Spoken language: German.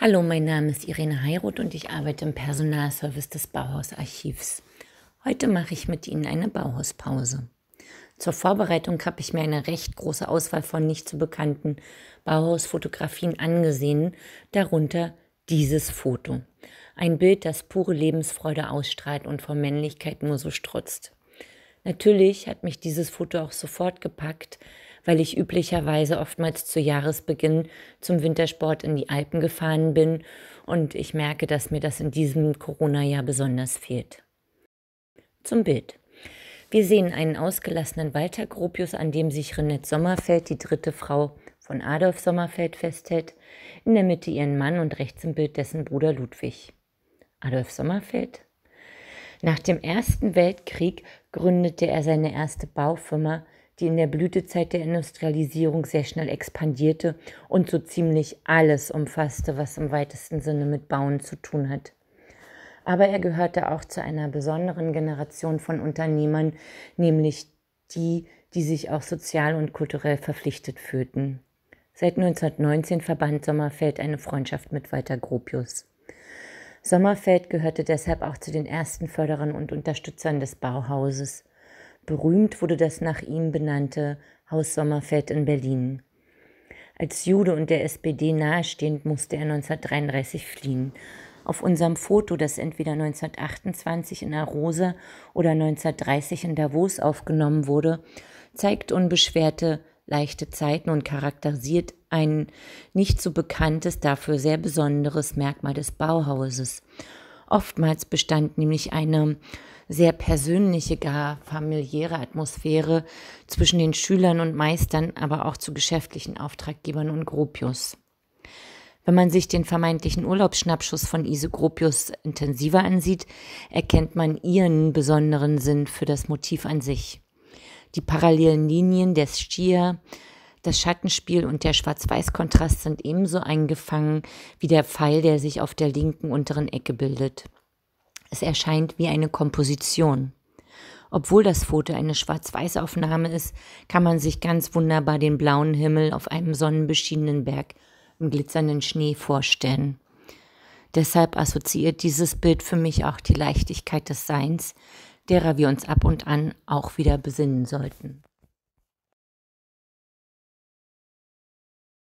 Hallo, mein Name ist Irene Heiroth und ich arbeite im Personalservice des Bauhausarchivs. Heute mache ich mit Ihnen eine Bauhauspause. Zur Vorbereitung habe ich mir eine recht große Auswahl von nicht so bekannten Bauhausfotografien angesehen, darunter dieses Foto. Ein Bild, das pure Lebensfreude ausstrahlt und vor Männlichkeit nur so strotzt. Natürlich hat mich dieses Foto auch sofort gepackt, weil ich üblicherweise oftmals zu Jahresbeginn zum Wintersport in die Alpen gefahren bin und ich merke, dass mir das in diesem Corona-Jahr besonders fehlt. Zum Bild. Wir sehen einen ausgelassenen Walter Gropius, an dem sich Renette Sommerfeld, die dritte Frau von Adolf Sommerfeld, festhält, in der Mitte ihren Mann und rechts im Bild dessen Bruder Ludwig. Adolf Sommerfeld? Nach dem Ersten Weltkrieg gründete er seine erste Baufirma, die in der Blütezeit der Industrialisierung sehr schnell expandierte und so ziemlich alles umfasste, was im weitesten Sinne mit Bauen zu tun hat. Aber er gehörte auch zu einer besonderen Generation von Unternehmern, nämlich die, die sich auch sozial und kulturell verpflichtet fühlten. Seit 1919 verband Sommerfeld eine Freundschaft mit Walter Gropius. Sommerfeld gehörte deshalb auch zu den ersten Förderern und Unterstützern des Bauhauses. Berühmt wurde das nach ihm benannte Haus Sommerfeld in Berlin. Als Jude und der SPD nahestehend musste er 1933 fliehen. Auf unserem Foto, das entweder 1928 in Arosa oder 1930 in Davos aufgenommen wurde, zeigt unbeschwerte, leichte Zeiten und charakterisiert ein nicht so bekanntes, dafür sehr besonderes Merkmal des Bauhauses. Oftmals bestand nämlich eine sehr persönliche, gar familiäre Atmosphäre zwischen den Schülern und Meistern, aber auch zu geschäftlichen Auftraggebern und Gropius. Wenn man sich den vermeintlichen Urlaubsschnappschuss von Ise Gropius intensiver ansieht, erkennt man ihren besonderen Sinn für das Motiv an sich. Die parallelen Linien des Stier, das Schattenspiel und der Schwarz-Weiß-Kontrast sind ebenso eingefangen wie der Pfeil, der sich auf der linken unteren Ecke bildet. Es erscheint wie eine Komposition. Obwohl das Foto eine Schwarz-Weiß-Aufnahme ist, kann man sich ganz wunderbar den blauen Himmel auf einem sonnenbeschienenen Berg im glitzernden Schnee vorstellen. Deshalb assoziiert dieses Bild für mich auch die Leichtigkeit des Seins, derer wir uns ab und an auch wieder besinnen sollten.